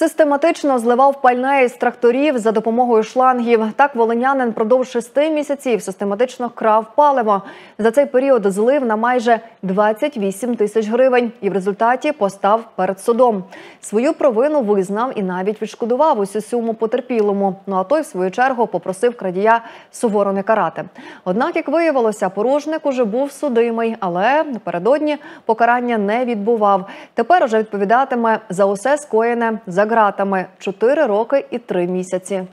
Систематично зливав пальне із тракторів за допомогою шлангів. Так волинянин продовж шести місяців систематично крав паливо. За цей період злив на майже 28 тисяч гривень і в результаті постав перед судом. Свою провину визнав і навіть відшкодував усю сьому потерпілому. Ну а той, в свою чергу, попросив крадія суворо не карати. Однак, як виявилося, порожник уже був судимий, але напередодні покарання не відбував. Тепер уже відповідатиме за усе скоєне за Гратами 4 роки і 3 місяці.